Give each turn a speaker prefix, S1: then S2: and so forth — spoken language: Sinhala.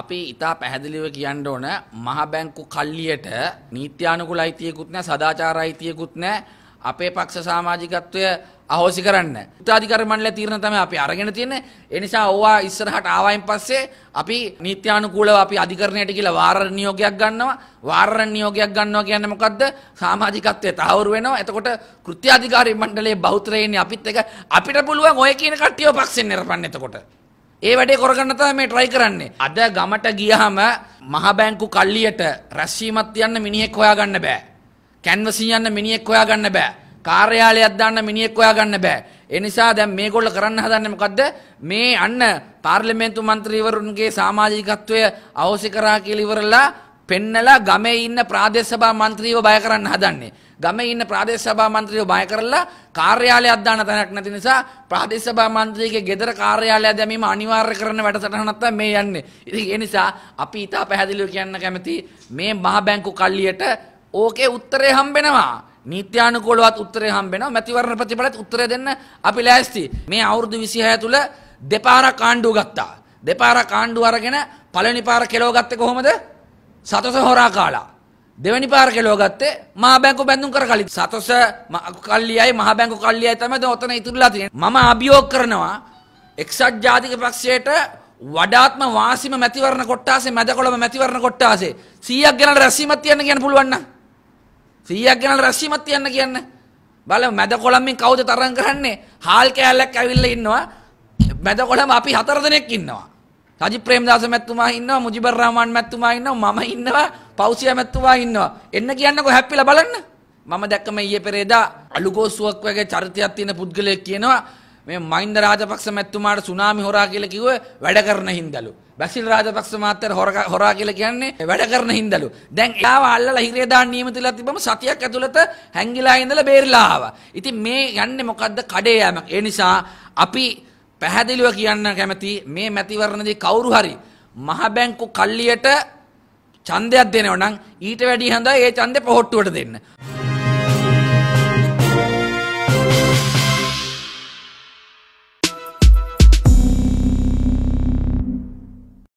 S1: අපි ඉතා පැහැදිලිව කියන්න ඕන මහබැංකු කල්ලියට නීත්‍යානුකුල අයිතියකුත් නෑ සදාචාර අයිතියකුත් නෑ අපේ පක්ෂ සමාජිකත්වය අහෝසි කරන්න. තාධිකර මණ්ඩල තීරණ තමයි අපි අරගෙන තියෙන්නේ. ඒ නිසා ඕවා ඉස්සරහට ආවයින් පස්සේ අපි නීත්‍යානුකූලව අපි අධිකරණයට කියලා වාර නියෝගයක් ගන්නවා. වාර නියෝගයක් ගන්නවා කියන්නේ මොකද්ද? සමාජිකත්වය තහවුරු වෙනවා. එතකොට කෘත්‍යාධිකාරී මණ්ඩලයේ බෞතරයේනේ අපිත් එක අපිට පුළුවන් ඔය කියන කට්ටියව පක්ෂෙන් නිරපන්න එතකොට. ඒ වැඩේ කොරගන්න තමයි මේ try කරන්නේ. අද ගමට ගියාම මහ බැංකු කල්ලියට රැස්වීමක් යන්න මිනිහෙක් හොයාගන්න බෑ. කැන්වසින් යන්න මිනිහෙක් හොයාගන්න බෑ. කාර්යාලයක් දාන්න මිනිහෙක් හොයාගන්න බෑ. ඒ නිසා දැන් මේගොල්ල කරන්න හදන්නේ මොකද්ද? මේ අන්න පාර්ලිමේන්තු මන්ත්‍රීවරුන්ගේ සමාජිකත්වය අවශ්‍ය කරා කියලා ඉවරලා පෙන්නලා ගමේ ඉන්න ප්‍රාදේශ සභා මන්ත්‍රීව බය කරන්න හදන්නේ. ගමේ ඉන්න ප්‍රාදේශ සභා මන්ත්‍රීව බය කරලා කාර්යාලයක් දාන්න තැනක් නැති නිසා ප්‍රාදේශ සභා මන්ත්‍රීගේ ගෙදර කාර්යාලය දැමීම අනිවාර්ය කරන වැඩසටහනක් තමයි මේ යන්නේ. ඉතින් ඒ නිසා අපි ඊටා පැහැදිලිව කියන්න කැමති මේ මහ බැංකු කල්ලියට ඕකේ උත්තරේ හම්බෙනවා. නීත්‍යානුකූලවත් උත්තරේ හම්බෙනවා. මැතිවරණ ප්‍රතිඵලත් උත්තරේ දෙන්න අපි ලෑස්ති. මේ අවුරුදු 26 තුල දෙපාරක් ආණ්ඩුව ගත්තා. දෙපාරක් ආණ්ඩුව අරගෙන පළවෙනි පාර කෙලව ගත්තේ කොහොමද? සතොස හොරා කාලා. දෙවැනි පාර කෙලෝ ගත්තේ මහා බැංකු බැඳුම් කර කලින් සතොස කල්ලියයි මහා බැංකු කල්ලියයි තමයි දැන් ඔතන ඉතුරුලා තියෙන්නේ. මම අභියෝග කරනවා එක්සත් ජාතික පක්ෂයට වඩාත්ම වාසිම මැතිවරණ කොට්ටාසේ මැදකොළඹ මැතිවරණ කොට්ටාසේ 100ක් ගෙනලා රැස්වීමක් තියන්න කියන්න පුළුවන් නම් 100ක් ගෙනලා රැස්වීමක් තියන්න කියන්න බලමු මැදකොළඹෙන් කවුද තරඟ කරන්නේ හාල් කෑල්ලක් ඇවිල්ලා ඉන්නවා මැදකොළඹ අපි හතර දෙනෙක් ඉන්නවා සජිත් ප්‍රේමදාස මැතිතුමා ඉන්නවා මුජිබර් රහමාන් මැතිතුමා ඉන්නවා මම ඉන්නවා පෞසිය මැතිතුමා ඉන්නවා එන්න කියන්නකෝ හැප්පිලා බලන්න මම දැක්කම ඊයේ පෙරේදා අලුගෝසුවක් වගේ චරිතයක් තියෙන පුද්ගලයෙක් කියනවා මේ මහින්ද රාජපක්ෂ මැතිතුමාට සුනාමි හොරා කියලා කිව්වේ වැඩ කරන හින්දලු බැසිල් රාජපක්ෂ මාත්‍යර හොරා කියලා කියන්නේ වැඩ කරන හින්දලු දැන් එයාව අල්ලලා හිරේ දාන්න නියමිතලා තිබ්බම සතියක් ඇතුළත හැංගිලා ඉඳලා බේරිලා ආවා ඉතින් මේ යන්නේ මොකද්ද කඩේ යෑමක් ඒ නිසා අපි පැහැදිලිව කියන්න කැමති මේ මැතිවරණදී කවුරු හරි මහ බැංකු කල්ලියට ඡන්දයක් දෙනවා නම් ඊට වැඩිය හොඳයි ඒ ඡන්දේ පොහොට්ටුවට දෙන්න.